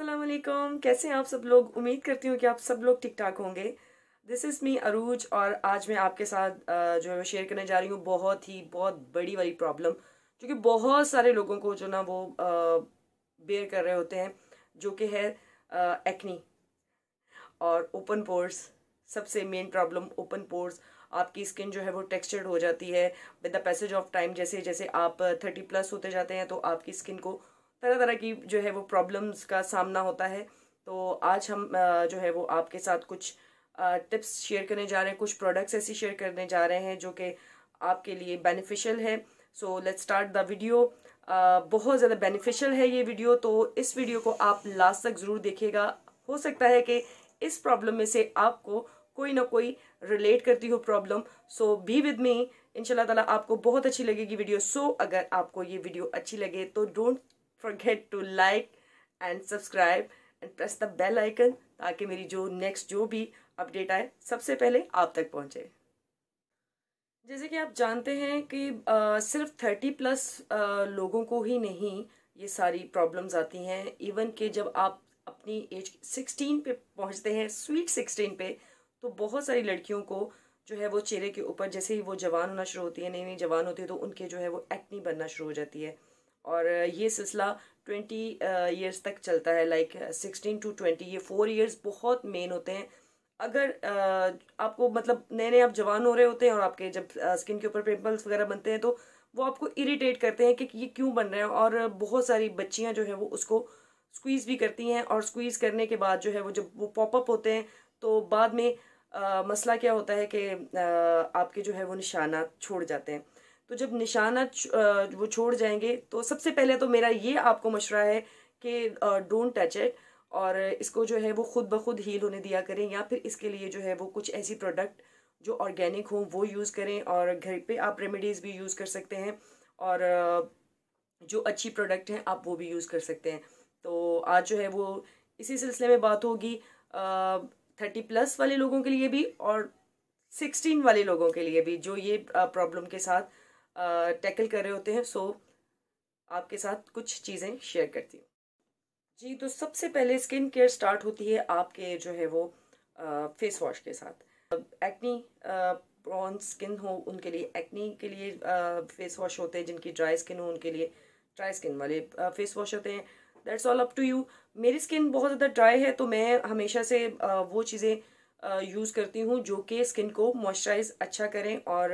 असलम कैसे हैं आप सब लोग उम्मीद करती हूँ कि आप सब लोग ठीक ठाक होंगे दिस इज़ मी अरूज और आज मैं आपके साथ जो है मैं शेयर करने जा रही हूँ बहुत ही बहुत बड़ी वाली प्रॉब्लम जो कि बहुत सारे लोगों को जो ना वो बेयर कर रहे होते हैं जो कि है एक्नी और ओपन पोर्स सबसे मेन प्रॉब्लम ओपन पोर्स आपकी स्किन जो है वो टेक्सचर्ड हो जाती है with the passage of time जैसे जैसे आप थर्टी प्लस होते जाते हैं तो आपकी स्किन को तरह तरह की जो है वो प्रॉब्लम्स का सामना होता है तो आज हम जो है वो आपके साथ कुछ टिप्स शेयर करने जा रहे हैं कुछ प्रोडक्ट्स ऐसे शेयर करने जा रहे हैं जो कि आपके लिए बेनिफिशियल है so let's start the video बहुत ज़्यादा बेनिफिशियल है ये वीडियो तो इस वीडियो को आप लास्ट तक ज़रूर देखिएगा हो सकता है कि इस प्रॉब्लम में से आपको कोई ना कोई रिलेट करती हो problem so be with me इनशाला ताला आपको बहुत अच्छी लगेगी वीडियो सो so, अगर आपको ये वीडियो अच्छी लगे तो don't forget to like and subscribe and press the bell icon ताकि मेरी जो नेक्स्ट जो भी अपडेट आए सबसे पहले आप तक पहुंचे जैसे कि आप जानते हैं कि आ, सिर्फ थर्टी प्लस आ, लोगों को ही नहीं ये सारी प्रॉब्लम्स आती हैं इवन के जब आप अपनी एज सिक्सटीन पे पहुंचते हैं स्वीट सिक्सटीन पे तो बहुत सारी लड़कियों को जो है वो चेहरे के ऊपर जैसे ही वो जवान होना शुरू होती है नई नई जवान होती है तो उनके जो है वो एक्नी बनना शुरू हो जाती है और ये सिलसिला ट्वेंटी ईयर्स तक चलता है लाइक सिक्सटीन टू ट्वेंटी ये फोर ईयर्स बहुत मेन होते हैं अगर आपको मतलब नए नए आप जवान हो रहे होते हैं और आपके जब स्किन के ऊपर पिम्पल्स वगैरह बनते हैं तो वो आपको इरिटेट करते हैं कि ये क्यों बन रहे हैं और बहुत सारी बच्चियां जो है वो उसको स्क्वीज़ भी करती हैं और स्क्वीज़ करने के बाद जो है वो जब वो पॉपअप होते हैं तो बाद में आ, मसला क्या होता है कि आपके जो है वो निशाना छोड़ जाते हैं तो जब निशाना वो छोड़ जाएंगे तो सबसे पहले तो मेरा ये आपको मशवरा है कि डोंट टच इट और इसको जो है वो ख़ुद ब खुद हील होने दिया करें या फिर इसके लिए जो है वो कुछ ऐसी प्रोडक्ट जो ऑर्गेनिक हों वो यूज़ करें और घर पे आप रेमेडीज़ भी यूज़ कर सकते हैं और जो अच्छी प्रोडक्ट हैं आप वो भी यूज़ कर सकते हैं तो आज जो है वो इसी सिलसिले में बात होगी थर्टी प्लस वाले लोगों के लिए भी और सिक्सटीन वाले लोगों के लिए भी जो ये प्रॉब्लम के साथ टैकल कर रहे होते हैं सो आपके साथ कुछ चीज़ें शेयर करती हूँ जी तो सबसे पहले स्किन केयर स्टार्ट होती है आपके जो है वो फेस वॉश के साथ एक्नी ब्रॉन्स स्किन हो उनके लिए एक्नी के लिए फेस वॉश होते हैं जिनकी ड्राई स्किन हो उनके लिए ड्राई स्किन वाले फेस वॉश होते हैं that's all up to you मेरी स्किन बहुत ज़्यादा ड्राई है तो मैं हमेशा से uh, वो चीज़ें यूज़ करती हूँ जो कि स्किन को मॉइस्चराइज अच्छा करें और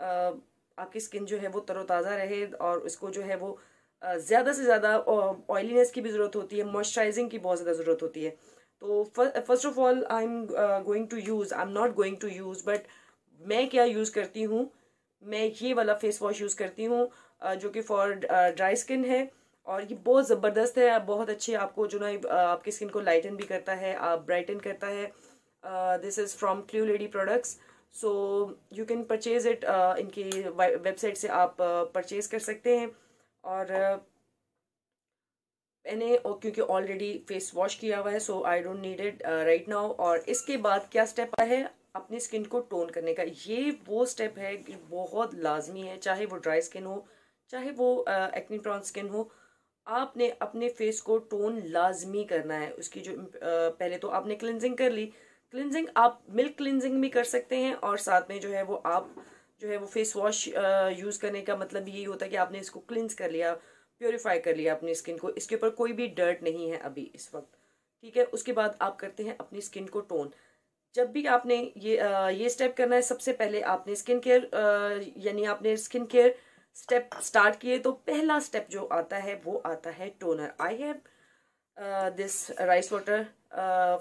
uh, आपकी स्किन जो है वो तरोताज़ा रहे और उसको जो है वो ज़्यादा से ज़्यादा ऑयलीनेस की भी ज़रूरत होती है मॉइस्चराइजिंग की बहुत ज़्यादा ज़रूरत होती है तो first of all I am going to use I am not going to use but मैं क्या यूज़ करती हूँ मैं ये वाला फेस वॉश यूज़ करती हूँ जो कि फॉर ड्राई स्किन है और ये बहुत ज़बरदस्त है बहुत अच्छे आपको जो ना आपकी स्किन को लाइटन भी करता है आप ब्राइटन करता है this is from clue lady products so you can purchase it इनकी वेबसाइट से आप परचेज़ uh, कर सकते हैं और uh, मैंने और क्योंकि ऑलरेडी फेस वॉश किया हुआ है so I don't need it right now और इसके बाद क्या स्टेप है अपनी स्किन को टोन करने का ये वो स्टेप है बहुत लाजमी है चाहे वो ड्राई स्किन हो चाहे वो एक्नी प्रॉन स्किन हो आपने अपने फेस को टोन लाजमी करना है उसकी जो आ, uh, पहले तो आपने क्लिनजिंग कर ली क्लिनजिंग आप मिल्क क्लिनजिंग भी कर सकते हैं और साथ में जो है वो आप जो है वो फेस वॉश यूज़ करने का मतलब यही होता है कि आपने इसको क्लिनज कर लिया प्योरीफाई कर लिया अपनी स्किन को इसके ऊपर कोई भी डर्ट नहीं है अभी इस वक्त ठीक है उसके बाद आप करते हैं अपनी स्किन को टोन जब भी आपने ये आ, ये स्टेप करना है सबसे पहले आपने स्किन केयर यानी आपने स्किन केयर स्टेप स्टार्ट किए तो पहला स्टेप जो आता है वो आता है toner I have this rice water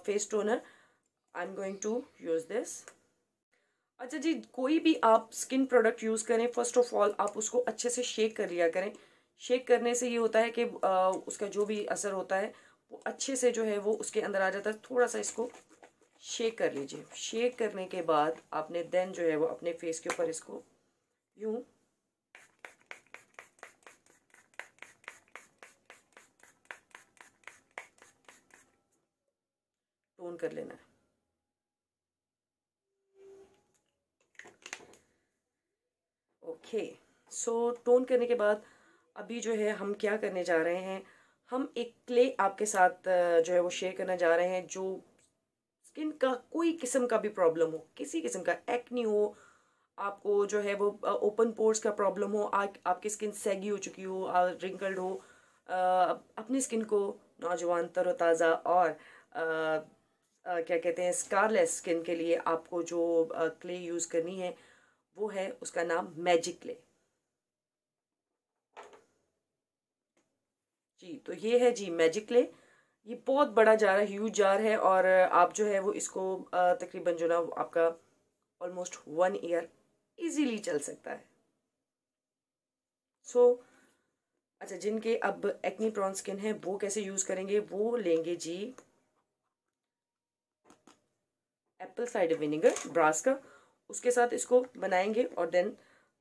face toner I am going to use this अच्छा जी कोई भी आप स्किन प्रोडक्ट यूज़ करें फर्स्ट ऑफ ऑल आप उसको अच्छे से शेक कर लिया करें शेक करने से ये होता है कि आ, उसका जो भी असर होता है वो अच्छे से जो है वो उसके अंदर आ जाता है थोड़ा सा इसको शेक कर लीजिए शेक करने के बाद आपने देन जो है वो अपने फेस के ऊपर इसको यूं टोन कर लेना है ओके सो टोन करने के बाद अभी जो है हम क्या करने जा रहे हैं हम एक क्ले आपके साथ जो है वो शेयर करने जा रहे हैं जो स्किन का कोई किस्म का भी प्रॉब्लम हो किसी किस्म का एक्नी हो आपको जो है वो ओपन पोर्स का प्रॉब्लम हो आ, आपकी स्किन सैगी हो चुकी हो रिंकल्ड हो आ, अपनी स्किन को नौजवान तरोताज़ा और आ, आ, क्या कहते हैं स्कारलेस स्किन के लिए आपको जो आ, क्ले यूज़ करनी है वो है उसका नाम मैजिक क्ले जी तो ये है जी मैजिक क्ले ये बहुत बड़ा जार है ह्यूज जार है और आप जो है वो इसको तकरीबन जो ना आपका ऑलमोस्ट वन ईयर इजीली चल सकता है सो so, अच्छा जिनके अब एक्नी प्रॉन स्किन है वो कैसे यूज़ करेंगे वो लेंगे जी एप्पल साइडर विनेगर ब्रास का उसके साथ इसको बनाएंगे और देन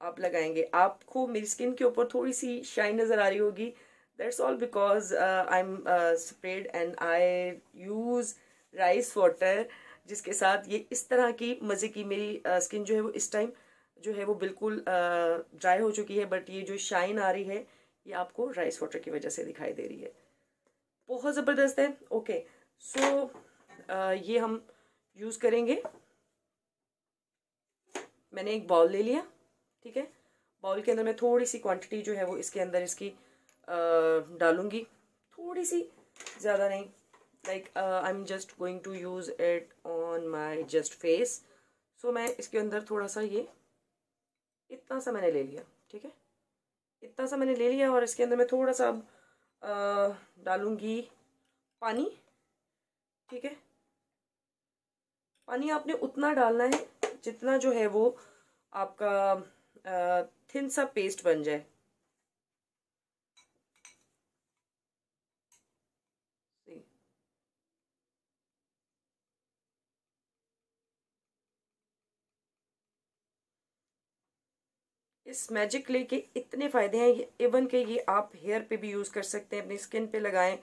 आप लगाएंगे आपको मेरी स्किन के ऊपर थोड़ी सी शाइन नज़र आ रही होगी that's all because I am spread and I use rice water जिसके साथ ये इस तरह की मज़े की मेरी स्किन uh, जो है वो इस टाइम जो है वो बिल्कुल ड्राई uh, हो चुकी है बट ये जो शाइन आ रही है ये आपको राइस वाटर की वजह से दिखाई दे रही है बहुत ज़बरदस्त है okay okay, so so, uh, ये हम यूज़ करेंगे मैंने एक बाउल ले लिया ठीक है बाउल के अंदर मैं थोड़ी सी क्वांटिटी जो है वो इसके अंदर इसकी डालूंगी थोड़ी सी ज़्यादा नहीं like I am just going to use it on my just face so मैं इसके अंदर थोड़ा सा ये इतना सा मैंने ले लिया ठीक है इतना सा मैंने ले लिया और इसके अंदर मैं थोड़ा सा अब डालूंगी पानी ठीक है पानी आपने उतना डालना है जितना जो है वो आपका थिन सा पेस्ट बन जाए इस मैजिक क्ले के इतने फ़ायदे हैं इवन के ये आप हेयर पे भी यूज़ कर सकते हैं अपनी स्किन पे लगाएं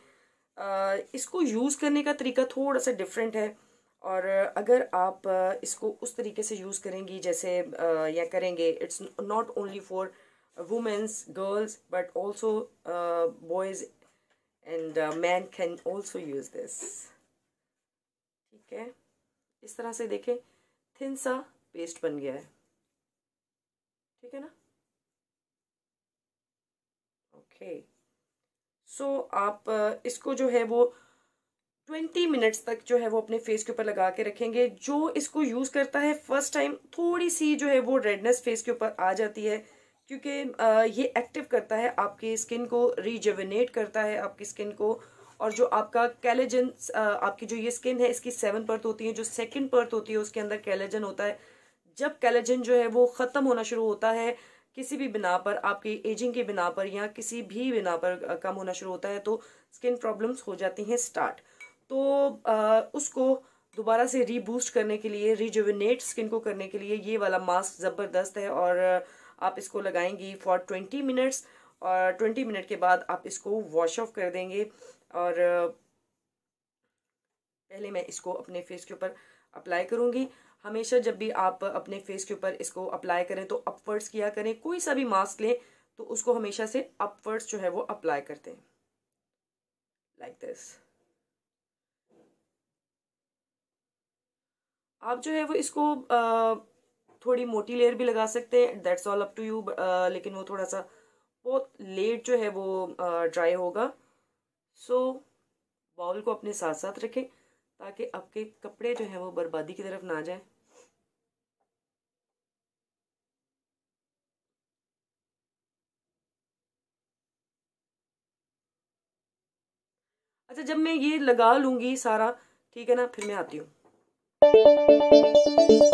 आ, इसको यूज़ करने का तरीका थोड़ा सा डिफरेंट है और अगर आप इसको उस तरीके से यूज़ करेंगी जैसे या करेंगे it's not only for womens girls but also boys and man can also use this ठीक है इस तरह से देखें थिन सा पेस्ट बन गया है ठीक है ना ओके okay. सो so, आप इसको जो है वो ट्वेंटी मिनट्स तक जो है वो अपने फेस के ऊपर लगा के रखेंगे जो इसको यूज़ करता है फर्स्ट टाइम थोड़ी सी जो है वो रेडनेस फेस के ऊपर आ जाती है क्योंकि ये एक्टिव करता है आपकी स्किन को रिजवनेट करता है आपकी स्किन को और जो आपका कैलेजन आपकी जो ये स्किन है इसकी सेवन पर्थ होती है जो सेकेंड पर्थ होती है उसके अंदर कैलेजन होता है जब कैलेजन जो है वो ख़त्म होना शुरू होता है किसी भी बिना पर आपकी एजिंग के बिना पर या किसी भी बिना पर कम होना शुरू होता है तो स्किन प्रॉब्लम्स हो जाती हैं स्टार्ट तो आ, उसको दोबारा से रीबूस्ट करने के लिए रिजुविनेट स्किन को करने के लिए ये वाला मास्क ज़बरदस्त है और आप इसको लगाएंगी फॉर ट्वेंटी मिनट्स और ट्वेंटी मिनट के बाद आप इसको वॉश ऑफ कर देंगे और पहले मैं इसको अपने फेस के ऊपर अप्लाई करूँगी हमेशा जब भी आप अपने फेस के ऊपर इसको अप्लाई करें तो अपवर्ड्स किया करें कोई सा भी मास्क लें तो उसको हमेशा से अपवर्ड्स जो है वो अप्लाई करते हैं लाइक like दिस आप जो है वो इसको थोड़ी मोटी लेयर भी लगा सकते हैं that's all up to you लेकिन वो थोड़ा सा बहुत लेट जो है वो ड्राई होगा सो so, बाउल को अपने साथ साथ रखें ताकि आपके कपड़े जो है वो बर्बादी की तरफ ना जाए अच्छा जब मैं ये लगा लूंगी सारा ठीक है ना फिर मैं आती हूँ Thank you.